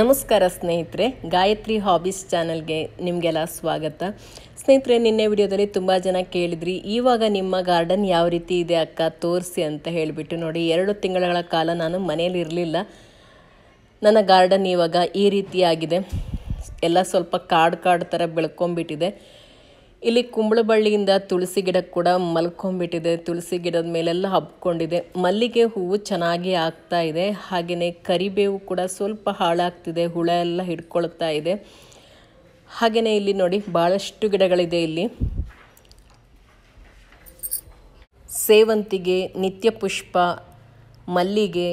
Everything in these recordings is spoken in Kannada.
ನಮಸ್ಕಾರ ಸ್ನೇಹಿತರೆ ಗಾಯತ್ರಿ ಹಾಬೀಸ್ ಚಾನಲ್ಗೆ ನಿಮಗೆಲ್ಲ ಸ್ವಾಗತ ಸ್ನೇಹಿತರೆ ನಿನ್ನೆ ವಿಡಿಯೋದಲ್ಲಿ ತುಂಬ ಜನ ಕೇಳಿದ್ರಿ ಇವಾಗ ನಿಮ್ಮ ಗಾರ್ಡನ್ ಯಾವ ರೀತಿ ಇದೆ ಅಕ್ಕ ತೋರಿಸಿ ಅಂತ ಹೇಳಿಬಿಟ್ಟು ನೋಡಿ ಎರಡು ತಿಂಗಳ ಕಾಲ ನಾನು ಮನೆಯಲ್ಲಿ ಇರಲಿಲ್ಲ ನನ್ನ ಗಾರ್ಡನ್ ಇವಾಗ ಈ ರೀತಿಯಾಗಿದೆ ಎಲ್ಲ ಸ್ವಲ್ಪ ಕಾಡು ಕಾಡು ಥರ ಬೆಳ್ಕೊಂಬಿಟ್ಟಿದೆ ಇಲ್ಲಿ ಬಳ್ಳಿಯಿಂದ ತುಳಸಿ ಗಿಡ ಕೂಡ ಮಲ್ಕೊಂಡ್ಬಿಟ್ಟಿದೆ ತುಳಸಿ ಗಿಡದ ಮೇಲೆಲ್ಲ ಹಬ್ಕೊಂಡಿದೆ ಮಲ್ಲಿಗೆ ಹೂವು ಚೆನ್ನಾಗಿ ಆಗ್ತಾ ಇದೆ ಹಾಗೆಯೇ ಕರಿಬೇವು ಕೂಡ ಸ್ವಲ್ಪ ಹಾಳಾಗ್ತಿದೆ ಹುಳ ಎಲ್ಲ ಹಿಡ್ಕೊಳ್ತಾ ಇದೆ ಹಾಗೆಯೇ ಇಲ್ಲಿ ನೋಡಿ ಭಾಳಷ್ಟು ಗಿಡಗಳಿದೆ ಇಲ್ಲಿ ಸೇವಂತಿಗೆ ನಿತ್ಯ ಪುಷ್ಪ ಮಲ್ಲಿಗೆ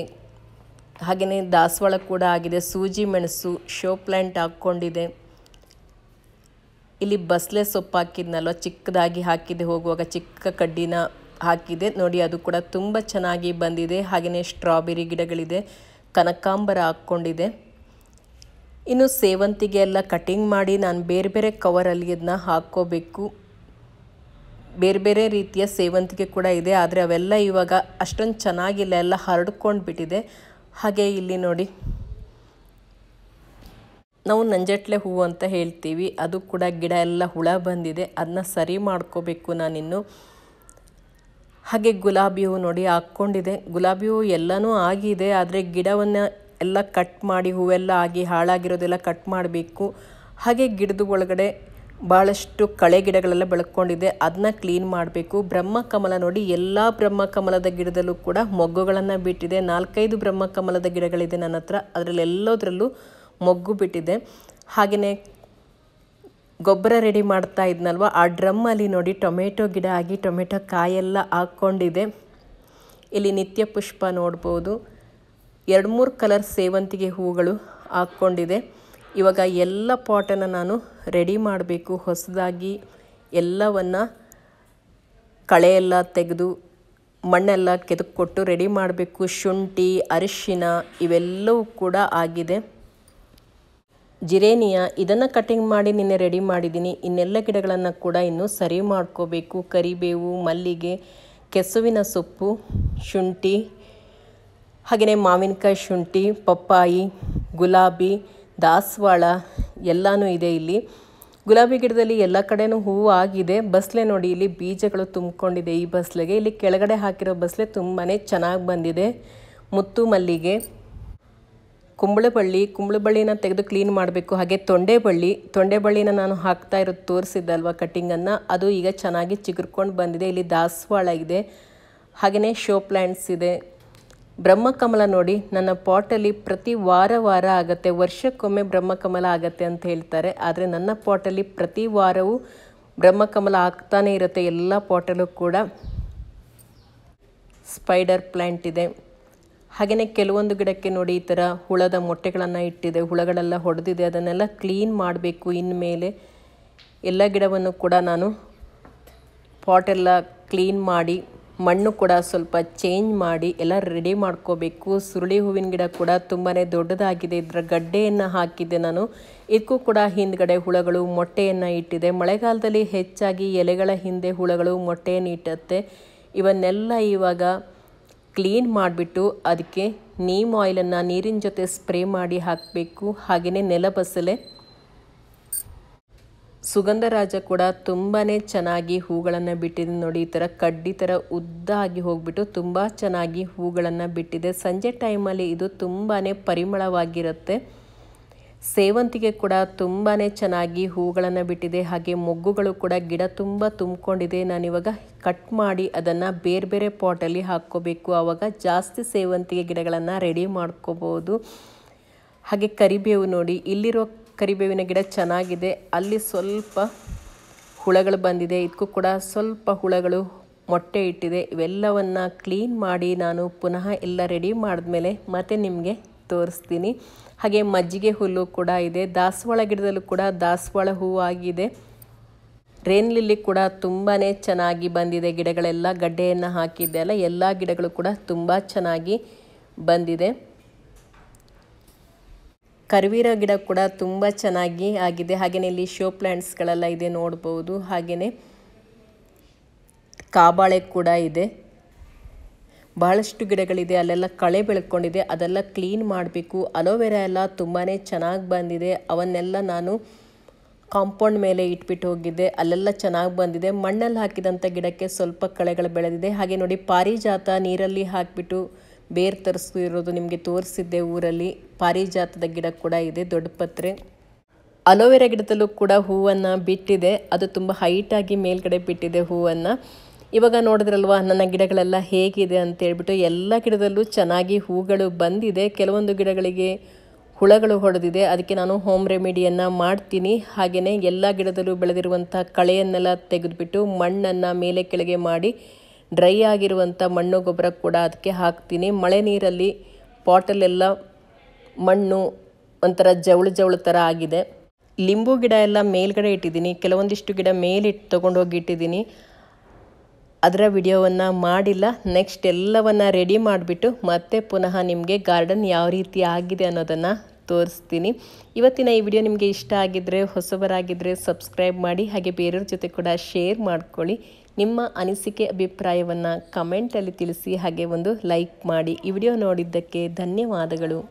ಹಾಗೆಯೇ ದಾಸವಾಳ ಕೂಡ ಆಗಿದೆ ಸೂಜಿ ಮೆಣಸು ಶೋ ಪ್ಲ್ಯಾಂಟ್ ಹಾಕ್ಕೊಂಡಿದೆ ಇಲ್ಲಿ ಬಸ್ಲೆ ಸೊಪ್ಪು ಹಾಕಿದ್ನಲ್ವ ಚಿಕ್ಕದಾಗಿ ಹಾಕಿದೆ ಹೋಗುವಾಗ ಚಿಕ್ಕ ಕಡ್ಡಿನ ಹಾಕಿದೆ ನೋಡಿ ಅದು ಕೂಡ ತುಂಬ ಚೆನ್ನಾಗಿ ಬಂದಿದೆ ಹಾಗೆಯೇ ಸ್ಟ್ರಾಬೆರಿ ಗಿಡಗಳಿದೆ ಕನಕಾಂಬರ ಹಾಕ್ಕೊಂಡಿದೆ ಇನ್ನು ಸೇವಂತಿಗೆ ಎಲ್ಲ ಕಟಿಂಗ್ ಮಾಡಿ ನಾನು ಬೇರೆ ಬೇರೆ ಕವರಲ್ಲಿ ಇದನ್ನ ಹಾಕ್ಕೋಬೇಕು ಬೇರೆ ಬೇರೆ ರೀತಿಯ ಸೇವಂತಿಗೆ ಕೂಡ ಇದೆ ಆದರೆ ಅವೆಲ್ಲ ಇವಾಗ ಅಷ್ಟೊಂದು ಚೆನ್ನಾಗಿಲ್ಲ ಎಲ್ಲ ಹರಡ್ಕೊಂಡು ಬಿಟ್ಟಿದೆ ಹಾಗೆ ಇಲ್ಲಿ ನೋಡಿ ನಾವು ನಂಜಟ್ಲೆ ಹೂವು ಅಂತ ಹೇಳ್ತೀವಿ ಅದು ಕೂಡ ಗಿಡ ಎಲ್ಲ ಹುಳ ಬಂದಿದೆ ಅದನ್ನ ಸರಿ ಮಾಡ್ಕೋಬೇಕು ನಾನಿನ್ನು ಹಾಗೆ ಗುಲಾಬಿ ಹೂವು ನೋಡಿ ಹಾಕ್ಕೊಂಡಿದೆ ಗುಲಾಬಿ ಹೂವು ಎಲ್ಲನೂ ಆಗಿದೆ ಆದರೆ ಗಿಡವನ್ನು ಎಲ್ಲ ಕಟ್ ಮಾಡಿ ಹೂವೆಲ್ಲ ಆಗಿ ಹಾಳಾಗಿರೋದೆಲ್ಲ ಕಟ್ ಮಾಡಬೇಕು ಹಾಗೆ ಗಿಡದ ಒಳಗಡೆ ಭಾಳಷ್ಟು ಕಳೆ ಗಿಡಗಳೆಲ್ಲ ಬೆಳ್ಕೊಂಡಿದೆ ಅದನ್ನ ಕ್ಲೀನ್ ಮಾಡಬೇಕು ಬ್ರಹ್ಮಕಮಲ ನೋಡಿ ಎಲ್ಲ ಬ್ರಹ್ಮಕಮಲದ ಗಿಡದಲ್ಲೂ ಕೂಡ ಮೊಗ್ಗುಗಳನ್ನು ಬಿಟ್ಟಿದೆ ನಾಲ್ಕೈದು ಬ್ರಹ್ಮಕಮಲದ ಗಿಡಗಳಿದೆ ನನ್ನ ಹತ್ರ ಅದರಲ್ಲೆಲ್ಲದರಲ್ಲೂ ಮೊಗ್ಗು ಬಿಟ್ಟಿದೆ ಹಾಗೆಯೇ ಗೊಬ್ಬರ ರೆಡಿ ಮಾಡ್ತಾ ಇದ್ನಲ್ವ ಆ ಡ್ರಮ್ಮಲ್ಲಿ ನೋಡಿ ಟೊಮೆಟೊ ಗಿಡ ಆಗಿ ಟೊಮೆಟೊ ಕಾಯೆಲ್ಲ ಹಾಕ್ಕೊಂಡಿದೆ ಇಲ್ಲಿ ನಿತ್ಯ ಪುಷ್ಪ ನೋಡ್ಬೋದು ಎರಡು ಮೂರು ಕಲರ್ ಸೇವಂತಿಗೆ ಹೂಗಳು ಹಾಕ್ಕೊಂಡಿದೆ ಇವಾಗ ಎಲ್ಲ ಪಾಟನ್ನು ನಾನು ರೆಡಿ ಮಾಡಬೇಕು ಹೊಸದಾಗಿ ಎಲ್ಲವನ್ನು ಕಳೆಯೆಲ್ಲ ತೆಗೆದು ಮಣ್ಣೆಲ್ಲ ಕೆದಕ್ಕೊಟ್ಟು ರೆಡಿ ಮಾಡಬೇಕು ಶುಂಠಿ ಅರಿಶಿನ ಇವೆಲ್ಲವೂ ಕೂಡ ಆಗಿದೆ ಜಿರೇನಿಯ ಇದನ್ನು ಕಟಿಂಗ್ ಮಾಡಿ ನಿನ್ನೆ ರೆಡಿ ಮಾಡಿದ್ದೀನಿ ಇನ್ನೆಲ್ಲ ಗಿಡಗಳನ್ನು ಕೂಡ ಇನ್ನು ಸರಿ ಮಾಡ್ಕೋಬೇಕು ಕರಿಬೇವು ಮಲ್ಲಿಗೆ ಕೆಸುವಿನ ಸೊಪ್ಪು ಶುಂಠಿ ಹಾಗೆಯೇ ಮಾವಿನಕಾಯಿ ಶುಂಠಿ ಪಪ್ಪಾಯಿ ಗುಲಾಬಿ ದಾಸವಾಳ ಎಲ್ಲನೂ ಇದೆ ಇಲ್ಲಿ ಗುಲಾಬಿ ಗಿಡದಲ್ಲಿ ಎಲ್ಲ ಕಡೆನೂ ಹೂವು ಆಗಿದೆ ಬಸ್ಲೆ ನೋಡಿ ಇಲ್ಲಿ ಬೀಜಗಳು ತುಂಬಿಕೊಂಡಿದೆ ಈ ಬಸ್ಲೆಗೆ ಇಲ್ಲಿ ಕೆಳಗಡೆ ಹಾಕಿರೋ ಬಸ್ಲೆ ತುಂಬಾ ಚೆನ್ನಾಗಿ ಬಂದಿದೆ ಮುತ್ತು ಮಲ್ಲಿಗೆ ಕುಂಬಳಬಳ್ಳಿ ಕುಂಬಳಬಳ್ಳಿನ ತೆಗೆದು ಕ್ಲೀನ್ ಮಾಡಬೇಕು ಹಾಗೆ ತೊಂಡೆಬಳ್ಳಿ ಬಳ್ಳಿನ ನಾನು ಹಾಕ್ತಾ ಇರೋದು ತೋರಿಸಿದ್ದಲ್ವ ಕಟ್ಟಿಂಗನ್ನು ಅದು ಈಗ ಚೆನ್ನಾಗಿ ಚಿಗುರ್ಕೊಂಡು ಬಂದಿದೆ ಇಲ್ಲಿ ದಾಸವಾಳ ಇದೆ ಹಾಗೆಯೇ ಶೋ ಪ್ಲ್ಯಾಂಟ್ಸ್ ಇದೆ ಬ್ರಹ್ಮಕಮಲ ನೋಡಿ ನನ್ನ ಪಾಟಲ್ಲಿ ಪ್ರತಿ ವಾರ ವಾರ ಆಗುತ್ತೆ ವರ್ಷಕ್ಕೊಮ್ಮೆ ಬ್ರಹ್ಮಕಮಲ ಆಗತ್ತೆ ಅಂತ ಹೇಳ್ತಾರೆ ಆದರೆ ನನ್ನ ಪಾಟಲ್ಲಿ ಪ್ರತಿ ವಾರವೂ ಬ್ರಹ್ಮಕಮಲ ಆಗ್ತಾನೇ ಇರುತ್ತೆ ಎಲ್ಲ ಪಾಟಲ್ಲೂ ಕೂಡ ಸ್ಪೈಡರ್ ಪ್ಲ್ಯಾಂಟ್ ಇದೆ ಹಾಗೆಯೇ ಕೆಲವೊಂದು ಗಿಡಕ್ಕೆ ನೋಡಿ ಈ ಥರ ಹುಳದ ಮೊಟ್ಟೆಗಳನ್ನು ಇಟ್ಟಿದೆ ಹುಳಗಳೆಲ್ಲ ಹೊಡೆದಿದೆ ಅದನ್ನೆಲ್ಲ ಕ್ಲೀನ್ ಮಾಡಬೇಕು ಇನ್ಮೇಲೆ ಎಲ್ಲ ಗಿಡವನ್ನು ಕೂಡ ನಾನು ಪಾಟೆಲ್ಲ ಕ್ಲೀನ್ ಮಾಡಿ ಮಣ್ಣು ಕೂಡ ಸ್ವಲ್ಪ ಚೇಂಜ್ ಮಾಡಿ ಎಲ್ಲ ರೆಡಿ ಮಾಡ್ಕೋಬೇಕು ಸುರುಳಿ ಹೂವಿನ ಗಿಡ ಕೂಡ ತುಂಬಾ ದೊಡ್ಡದಾಗಿದೆ ಇದರ ಗಡ್ಡೆಯನ್ನು ಹಾಕಿದ್ದೆ ನಾನು ಇದಕ್ಕೂ ಕೂಡ ಹಿಂದ್ಗಡೆ ಹುಳಗಳು ಮೊಟ್ಟೆಯನ್ನು ಇಟ್ಟಿದೆ ಮಳೆಗಾಲದಲ್ಲಿ ಹೆಚ್ಚಾಗಿ ಎಲೆಗಳ ಹಿಂದೆ ಹುಳಗಳು ಮೊಟ್ಟೆಯನ್ನು ಇಟ್ಟತ್ತೆ ಇವನ್ನೆಲ್ಲ ಇವಾಗ ಕ್ಲೀನ್ ಮಾಡಿಬಿಟ್ಟು ಅದಕ್ಕೆ ನೀಮ್ ಆಯಿಲನ್ನು ನೀರಿನ ಜೊತೆ ಸ್ಪ್ರೇ ಮಾಡಿ ಹಾಕಬೇಕು ಹಾಗೆಯೇ ಬಸಲೆ ಸುಗಂಧರಾಜ ಕೂಡ ತುಂಬಾ ಚೆನ್ನಾಗಿ ಹೂಗಳನ್ನು ಬಿಟ್ಟಿದೆ ನೋಡಿ ಈ ಥರ ಕಡ್ಡಿ ಥರ ಉದ್ದಾಗಿ ಹೋಗ್ಬಿಟ್ಟು ತುಂಬ ಚೆನ್ನಾಗಿ ಹೂಗಳನ್ನು ಬಿಟ್ಟಿದೆ ಸಂಜೆ ಟೈಮಲ್ಲಿ ಇದು ತುಂಬಾ ಪರಿಮಳವಾಗಿರುತ್ತೆ ಸೇವಂತಿಗೆ ಕೂಡ ತುಂಬಾ ಚೆನ್ನಾಗಿ ಹೂಗಳನ್ನು ಬಿಟ್ಟಿದೆ ಹಾಗೆ ಮೊಗ್ಗುಗಳು ಕೂಡ ಗಿಡ ತುಂಬ ತುಂಬಿಕೊಂಡಿದೆ ನಾನಿವಾಗ ಕಟ್ ಮಾಡಿ ಅದನ್ನು ಬೇರೆ ಬೇರೆ ಪಾಟಲ್ಲಿ ಹಾಕ್ಕೋಬೇಕು ಆವಾಗ ಜಾಸ್ತಿ ಸೇವಂತಿಗೆ ಗಿಡಗಳನ್ನು ರೆಡಿ ಮಾಡ್ಕೋಬೋದು ಹಾಗೆ ಕರಿಬೇವು ನೋಡಿ ಇಲ್ಲಿರೋ ಕರಿಬೇವಿನ ಗಿಡ ಚೆನ್ನಾಗಿದೆ ಅಲ್ಲಿ ಸ್ವಲ್ಪ ಹುಳಗಳು ಬಂದಿದೆ ಇದಕ್ಕೂ ಕೂಡ ಸ್ವಲ್ಪ ಹುಳಗಳು ಮೊಟ್ಟೆ ಇಟ್ಟಿದೆ ಇವೆಲ್ಲವನ್ನು ಕ್ಲೀನ್ ಮಾಡಿ ನಾನು ಪುನಃ ಎಲ್ಲ ರೆಡಿ ಮಾಡಿದ್ಮೇಲೆ ಮತ್ತೆ ನಿಮಗೆ ತೋರಿಸ್ತೀನಿ ಹಾಗೆ ಮಜ್ಜಿಗೆ ಹುಲ್ಲು ಕೂಡ ಇದೆ ದಾಸವಾಳ ಗಿಡದಲ್ಲೂ ಕೂಡ ದಾಸವಾಳ ಹೂವು ಆಗಿದೆ ರೇನ್ ಲಿಲ್ಲಿ ಕೂಡ ತುಂಬಾ ಚೆನ್ನಾಗಿ ಬಂದಿದೆ ಗಿಡಗಳೆಲ್ಲ ಗಡ್ಡೆಯನ್ನು ಹಾಕಿದ್ದೆ ಅಲ್ಲ ಎಲ್ಲ ಗಿಡಗಳು ಕೂಡ ತುಂಬ ಚೆನ್ನಾಗಿ ಬಂದಿದೆ ಕರ್ವೀರ ಗಿಡ ಕೂಡ ತುಂಬ ಚೆನ್ನಾಗಿ ಆಗಿದೆ ಹಾಗೆಯೇ ಇಲ್ಲಿ ಶೋ ಪ್ಲ್ಯಾಂಟ್ಸ್ಗಳೆಲ್ಲ ಇದೆ ನೋಡ್ಬೋದು ಹಾಗೆಯೇ ಕಾಬಾಳೆ ಕೂಡ ಇದೆ ಭಾಳಷ್ಟು ಗಿಡಗಳಿದೆ ಅಲ್ಲೆಲ್ಲ ಕಳೆ ಬೆಳ್ಕೊಂಡಿದೆ ಅದೆಲ್ಲ ಕ್ಲೀನ್ ಮಾಡಬೇಕು ಅಲೋವೆರಾ ಎಲ್ಲ ತುಂಬಾ ಚೆನ್ನಾಗಿ ಬಂದಿದೆ ಅವನ್ನೆಲ್ಲ ನಾನು ಕಾಂಪೌಂಡ್ ಮೇಲೆ ಇಟ್ಬಿಟ್ಟು ಹೋಗಿದ್ದೆ ಅಲ್ಲೆಲ್ಲ ಚೆನ್ನಾಗಿ ಬಂದಿದೆ ಮಣ್ಣಲ್ಲಿ ಹಾಕಿದಂಥ ಗಿಡಕ್ಕೆ ಸ್ವಲ್ಪ ಕಳೆಗಳು ಬೆಳೆದಿದೆ ಹಾಗೆ ನೋಡಿ ಪಾರಿಜಾತ ನೀರಲ್ಲಿ ಹಾಕಿಬಿಟ್ಟು ಬೇರು ತರಿಸ್ತಿರೋದು ನಿಮಗೆ ತೋರಿಸಿದ್ದೆ ಊರಲ್ಲಿ ಪಾರಿಜಾತದ ಗಿಡ ಕೂಡ ಇದೆ ದೊಡ್ಡ ಪತ್ರೆ ಅಲೋವೆರಾ ಗಿಡದಲ್ಲೂ ಕೂಡ ಹೂವನ್ನು ಬಿಟ್ಟಿದೆ ಅದು ತುಂಬ ಹೈಟಾಗಿ ಮೇಲ್ಗಡೆ ಬಿಟ್ಟಿದೆ ಹೂವನ್ನು ಇವಾಗ ನೋಡಿದ್ರಲ್ವ ನನ್ನ ಗಿಡಗಳೆಲ್ಲ ಹೇಗಿದೆ ಅಂತ ಹೇಳ್ಬಿಟ್ಟು ಎಲ್ಲ ಗಿಡದಲ್ಲೂ ಚೆನ್ನಾಗಿ ಹೂಗಳು ಬಂದಿದೆ ಕೆಲವೊಂದು ಗಿಡಗಳಿಗೆ ಹುಳಗಳು ಹೊಡೆದಿದೆ ಅದಕ್ಕೆ ನಾನು ಹೋಮ್ ರೆಮಿಡಿಯನ್ನು ಮಾಡ್ತೀನಿ ಹಾಗೆಯೇ ಎಲ್ಲ ಗಿಡದಲ್ಲೂ ಬೆಳೆದಿರುವಂಥ ಕಳೆಯನ್ನೆಲ್ಲ ತೆಗೆದುಬಿಟ್ಟು ಮಣ್ಣನ್ನು ಮೇಲೆ ಕೆಳಗೆ ಮಾಡಿ ಡ್ರೈ ಆಗಿರುವಂಥ ಮಣ್ಣು ಗೊಬ್ಬರ ಕೂಡ ಅದಕ್ಕೆ ಹಾಕ್ತೀನಿ ಮಳೆ ನೀರಲ್ಲಿ ಪಾಟಲ್ಲೆಲ್ಲ ಮಣ್ಣು ಒಂಥರ ಜವಳು ಜವಳು ಥರ ಆಗಿದೆ ಲಿಂಬು ಗಿಡ ಎಲ್ಲ ಮೇಲ್ಗಡೆ ಇಟ್ಟಿದ್ದೀನಿ ಕೆಲವೊಂದಿಷ್ಟು ಗಿಡ ಮೇಲಿಟ್ಟು ತೊಗೊಂಡೋಗಿ ಇಟ್ಟಿದ್ದೀನಿ ಅದರ ವಿಡಿಯೋವನ್ನು ಮಾಡಿಲ್ಲ ನೆಕ್ಸ್ಟ್ ಎಲ್ಲವನ್ನು ರೆಡಿ ಮಾಡಿಬಿಟ್ಟು ಮತ್ತೆ ಪುನಃ ನಿಮಗೆ ಗಾರ್ಡನ್ ಯಾವ ರೀತಿ ಆಗಿದೆ ಅನ್ನೋದನ್ನು ತೋರಿಸ್ತೀನಿ ಇವತ್ತಿನ ಈ ವಿಡಿಯೋ ನಿಮಗೆ ಇಷ್ಟ ಆಗಿದ್ದರೆ ಹೊಸಬರಾಗಿದ್ದರೆ ಸಬ್ಸ್ಕ್ರೈಬ್ ಮಾಡಿ ಹಾಗೆ ಬೇರೆಯವ್ರ ಜೊತೆ ಕೂಡ ಶೇರ್ ಮಾಡ್ಕೊಳ್ಳಿ ನಿಮ್ಮ ಅನಿಸಿಕೆ ಅಭಿಪ್ರಾಯವನ್ನು ಕಮೆಂಟಲ್ಲಿ ತಿಳಿಸಿ ಹಾಗೆ ಒಂದು ಲೈಕ್ ಮಾಡಿ ಈ ವಿಡಿಯೋ ನೋಡಿದ್ದಕ್ಕೆ ಧನ್ಯವಾದಗಳು